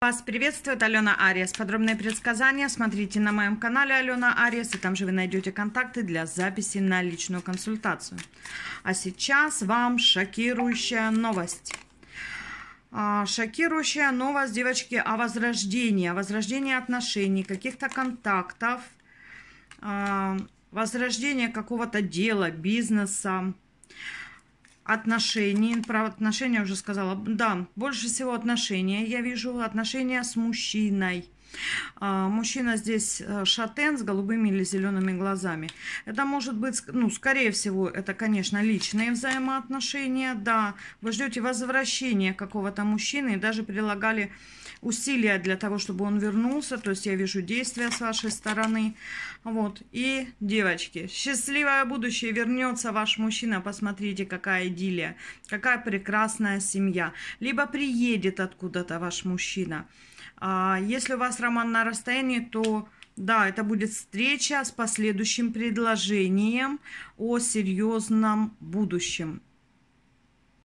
Вас приветствует Алена Ариас. Подробные предсказания смотрите на моем канале Алена Ариас, и там же вы найдете контакты для записи на личную консультацию. А сейчас вам шокирующая новость. А, шокирующая новость, девочки, о возрождении, о возрождении отношений, каких-то контактов, а, возрождении какого-то дела, бизнеса отношений, про отношения уже сказала, да, больше всего отношения я вижу, отношения с мужчиной. А, мужчина здесь э, шатен с голубыми или зелеными глазами. Это может быть, ну, скорее всего, это, конечно, личные взаимоотношения, да. Вы ждете возвращения какого-то мужчины и даже прилагали усилия для того, чтобы он вернулся. То есть я вижу действия с вашей стороны. Вот. И, девочки, счастливое будущее. Вернется ваш мужчина. Посмотрите, какая идиллия. Какая прекрасная семья. Либо приедет откуда-то ваш мужчина. А, если у вас роман на расстоянии, то да, это будет встреча с последующим предложением о серьезном будущем.